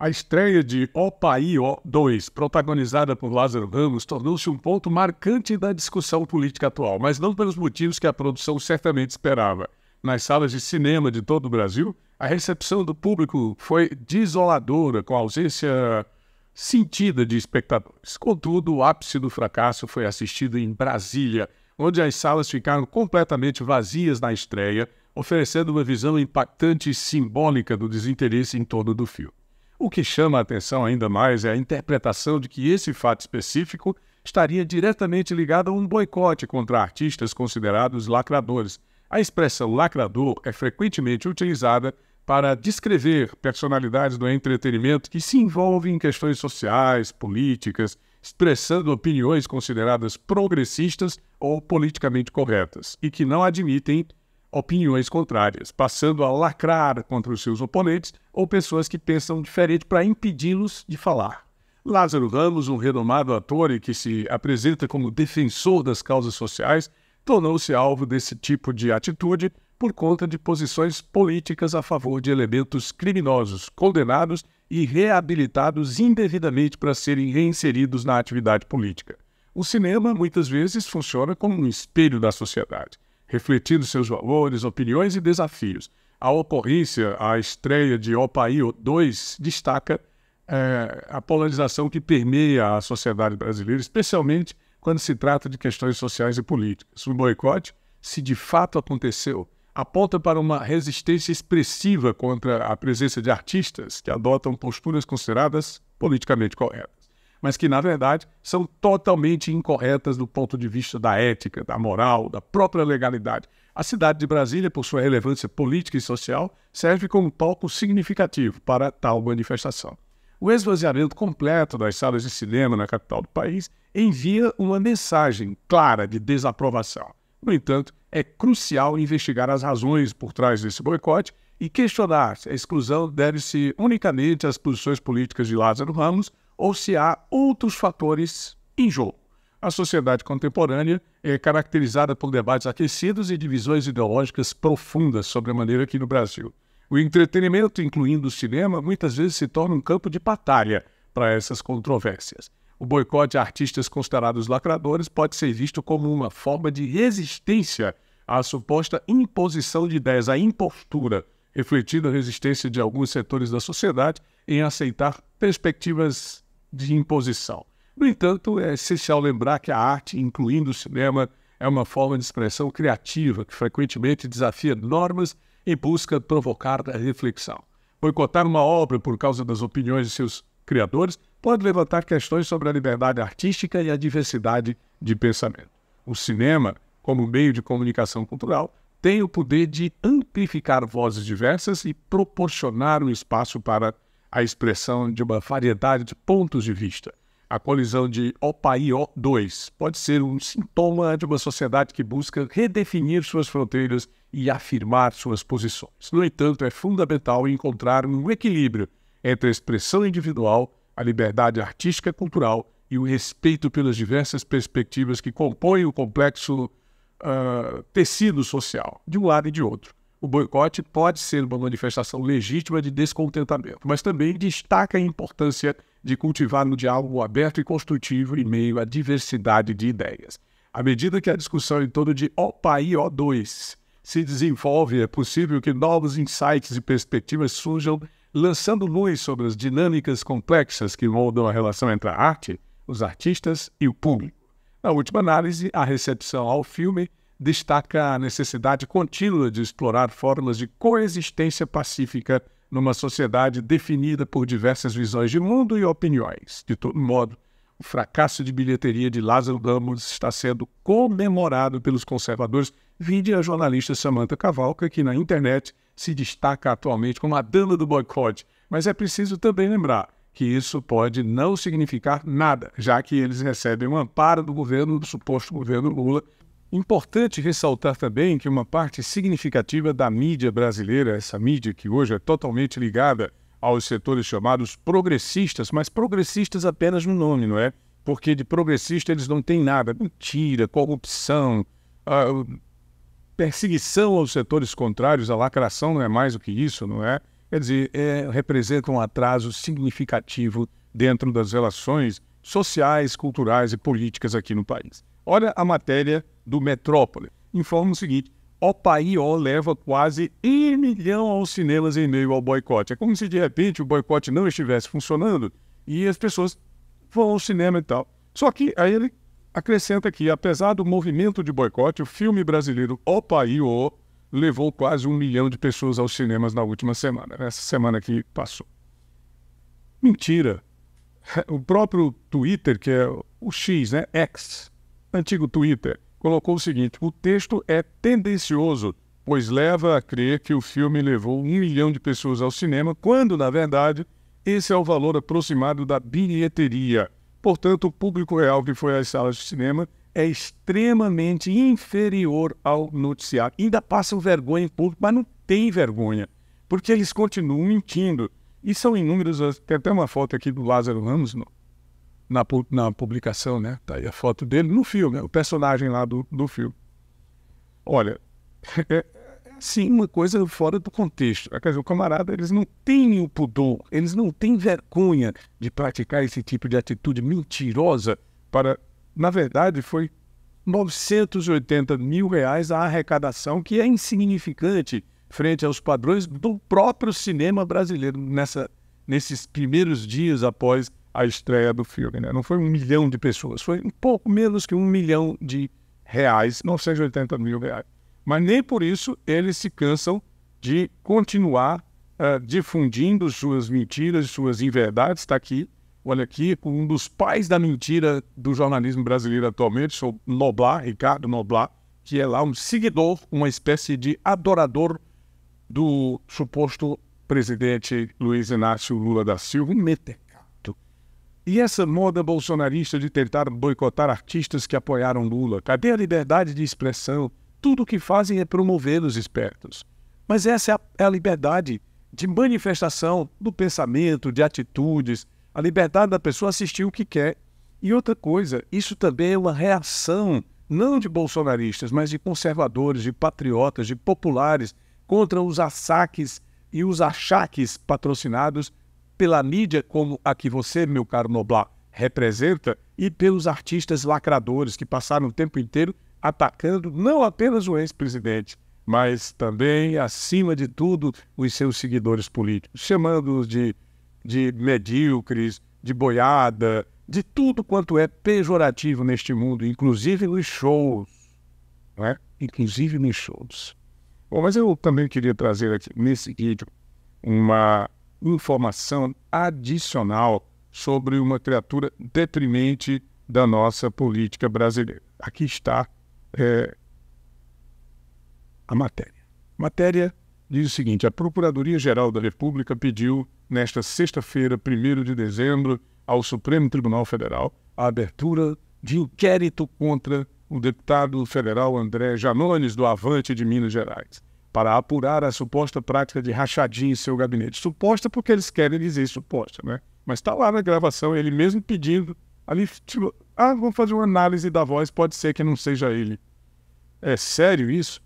A estreia de O 2, protagonizada por Lázaro Ramos, tornou-se um ponto marcante da discussão política atual, mas não pelos motivos que a produção certamente esperava. Nas salas de cinema de todo o Brasil, a recepção do público foi desoladora, com ausência sentida de espectadores. Contudo, o ápice do fracasso foi assistido em Brasília, onde as salas ficaram completamente vazias na estreia, oferecendo uma visão impactante e simbólica do desinteresse em torno do filme. O que chama a atenção ainda mais é a interpretação de que esse fato específico estaria diretamente ligado a um boicote contra artistas considerados lacradores. A expressão lacrador é frequentemente utilizada para descrever personalidades do entretenimento que se envolvem em questões sociais, políticas, expressando opiniões consideradas progressistas ou politicamente corretas e que não admitem opiniões contrárias, passando a lacrar contra os seus oponentes ou pessoas que pensam diferente para impedi-los de falar. Lázaro Ramos, um renomado ator e que se apresenta como defensor das causas sociais, tornou-se alvo desse tipo de atitude por conta de posições políticas a favor de elementos criminosos condenados e reabilitados indevidamente para serem reinseridos na atividade política. O cinema, muitas vezes, funciona como um espelho da sociedade refletindo seus valores, opiniões e desafios. A ocorrência, a estreia de Opaio 2 destaca é, a polarização que permeia a sociedade brasileira, especialmente quando se trata de questões sociais e políticas. O boicote, se de fato aconteceu, aponta para uma resistência expressiva contra a presença de artistas que adotam posturas consideradas politicamente corretas mas que, na verdade, são totalmente incorretas do ponto de vista da ética, da moral, da própria legalidade. A cidade de Brasília, por sua relevância política e social, serve como palco significativo para tal manifestação. O esvaziamento completo das salas de cinema na capital do país envia uma mensagem clara de desaprovação. No entanto, é crucial investigar as razões por trás desse boicote e questionar se a exclusão deve-se unicamente às posições políticas de Lázaro Ramos ou se há outros fatores em jogo. A sociedade contemporânea é caracterizada por debates aquecidos e divisões ideológicas profundas sobre a maneira aqui no Brasil. O entretenimento, incluindo o cinema, muitas vezes se torna um campo de batalha para essas controvérsias. O boicote a artistas considerados lacradores pode ser visto como uma forma de resistência à suposta imposição de ideias, à impostura refletindo a resistência de alguns setores da sociedade em aceitar perspectivas de imposição. No entanto, é essencial lembrar que a arte, incluindo o cinema, é uma forma de expressão criativa que frequentemente desafia normas e busca provocar a reflexão. Boicotar uma obra por causa das opiniões de seus criadores pode levantar questões sobre a liberdade artística e a diversidade de pensamento. O cinema, como meio de comunicação cultural, tem o poder de amplificar vozes diversas e proporcionar um espaço para a expressão de uma variedade de pontos de vista. A colisão de o 2 pode ser um sintoma de uma sociedade que busca redefinir suas fronteiras e afirmar suas posições. No entanto, é fundamental encontrar um equilíbrio entre a expressão individual, a liberdade artística e cultural e o respeito pelas diversas perspectivas que compõem o complexo uh, tecido social, de um lado e de outro. O boicote pode ser uma manifestação legítima de descontentamento, mas também destaca a importância de cultivar um diálogo aberto e construtivo em meio à diversidade de ideias. À medida que a discussão em torno de OPAI O2 se desenvolve, é possível que novos insights e perspectivas surjam, lançando luz sobre as dinâmicas complexas que moldam a relação entre a arte, os artistas e o público. Na última análise, a recepção ao filme destaca a necessidade contínua de explorar formas de coexistência pacífica numa sociedade definida por diversas visões de mundo e opiniões. De todo modo, o fracasso de bilheteria de Lázaro Ramos está sendo comemorado pelos conservadores, vide a jornalista Samantha Cavalca, que na internet se destaca atualmente como a dama do boicote. Mas é preciso também lembrar que isso pode não significar nada, já que eles recebem um amparo do governo, do suposto governo Lula, Importante ressaltar também que uma parte significativa da mídia brasileira, essa mídia que hoje é totalmente ligada aos setores chamados progressistas, mas progressistas apenas no nome, não é? Porque de progressista eles não têm nada. Mentira, corrupção, ah, perseguição aos setores contrários, a lacração não é mais do que isso, não é? Quer dizer, é, representa um atraso significativo dentro das relações sociais, culturais e políticas aqui no país. Olha a matéria do Metrópole, informa o seguinte: Opaio leva quase um milhão aos cinemas em meio ao boicote. É como se de repente o boicote não estivesse funcionando e as pessoas vão ao cinema e tal. Só que aí ele acrescenta que, apesar do movimento de boicote, o filme brasileiro Opaio levou quase um milhão de pessoas aos cinemas na última semana, nessa semana que passou. Mentira! O próprio Twitter, que é o X, né? X, antigo Twitter, colocou o seguinte: o texto é tendencioso, pois leva a crer que o filme levou um milhão de pessoas ao cinema, quando, na verdade, esse é o valor aproximado da bilheteria. Portanto, o público real que foi às salas de cinema é extremamente inferior ao noticiário. Ainda passam vergonha em público, mas não tem vergonha, porque eles continuam mentindo. E são inúmeros. Tem até uma foto aqui do Lázaro Ramos, na, na publicação, né? Tá aí a foto dele no filme, né? o personagem lá do, do filme. Olha, é, é, sim, uma coisa fora do contexto. É, quer dizer, o camarada, eles não têm o pudor, eles não têm vergonha de praticar esse tipo de atitude mentirosa para, na verdade, foi 980 mil reais a arrecadação, que é insignificante frente aos padrões do próprio cinema brasileiro nessa, nesses primeiros dias após a estreia do filme. Né? Não foi um milhão de pessoas, foi um pouco menos que um milhão de reais, 980 mil reais. Mas nem por isso eles se cansam de continuar uh, difundindo suas mentiras, suas inverdades. Está aqui, olha aqui, um dos pais da mentira do jornalismo brasileiro atualmente, sou Noblar, Ricardo Noblar, que é lá um seguidor, uma espécie de adorador do suposto presidente Luiz Inácio Lula da Silva, um meter e essa moda bolsonarista de tentar boicotar artistas que apoiaram Lula? Cadê a liberdade de expressão? Tudo o que fazem é promover os espertos. Mas essa é a, é a liberdade de manifestação do pensamento, de atitudes, a liberdade da pessoa assistir o que quer. E outra coisa, isso também é uma reação, não de bolsonaristas, mas de conservadores, de patriotas, de populares, contra os assaques e os achaques patrocinados pela mídia como a que você, meu caro Noblar, representa e pelos artistas lacradores que passaram o tempo inteiro atacando não apenas o ex-presidente, mas também, acima de tudo, os seus seguidores políticos, chamando-os de, de medíocres, de boiada, de tudo quanto é pejorativo neste mundo, inclusive nos shows. Não é? Inclusive nos shows. Bom, mas eu também queria trazer aqui nesse vídeo uma informação adicional sobre uma criatura deprimente da nossa política brasileira. Aqui está é, a matéria. A matéria diz o seguinte: a Procuradoria-Geral da República pediu, nesta sexta-feira, 1 de dezembro, ao Supremo Tribunal Federal a abertura de inquérito contra o deputado federal André Janones, do Avante de Minas Gerais para apurar a suposta prática de rachadinha em seu gabinete. Suposta porque eles querem dizer suposta, né? Mas está lá na gravação, ele mesmo pedindo, ali, tipo, ah, vamos fazer uma análise da voz, pode ser que não seja ele. É sério isso?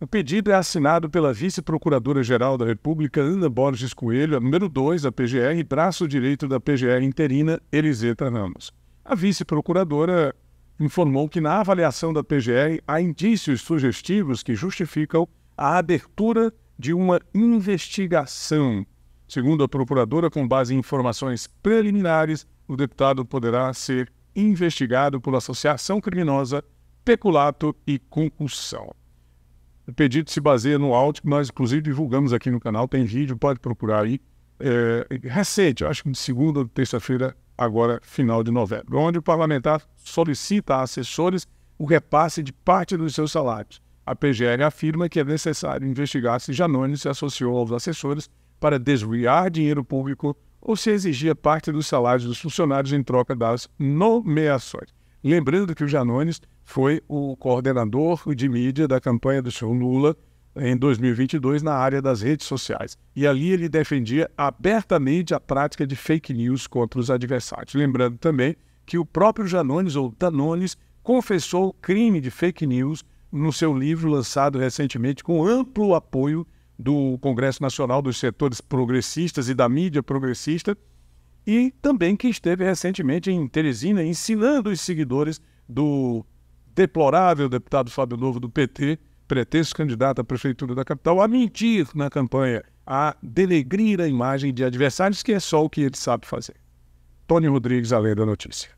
O pedido é assinado pela Vice-Procuradora-Geral da República, Ana Borges Coelho, a número 2 da PGR, braço direito da PGR interina, Eliseta Ramos. A vice-procuradora informou que, na avaliação da PGR, há indícios sugestivos que justificam a abertura de uma investigação. Segundo a procuradora, com base em informações preliminares, o deputado poderá ser investigado por associação criminosa, peculato e concussão. O pedido se baseia no áudio que nós, inclusive, divulgamos aqui no canal. Tem vídeo, pode procurar aí. É, recente, acho que de segunda ou terça-feira, agora final de novembro, onde o parlamentar solicita a assessores o repasse de parte dos seus salários a PGR afirma que é necessário investigar se Janones se associou aos assessores para desviar dinheiro público ou se exigia parte dos salários dos funcionários em troca das nomeações. Lembrando que o Janones foi o coordenador de mídia da campanha do senhor Lula em 2022 na área das redes sociais. E ali ele defendia abertamente a prática de fake news contra os adversários. Lembrando também que o próprio Janones ou Danones confessou o crime de fake news no seu livro lançado recentemente com amplo apoio do Congresso Nacional dos Setores Progressistas e da mídia progressista, e também que esteve recentemente em Teresina ensinando os seguidores do deplorável deputado Fábio Novo do PT, pretenso candidato à prefeitura da capital, a mentir na campanha, a denegrir a imagem de adversários, que é só o que ele sabe fazer. Tony Rodrigues, além da notícia.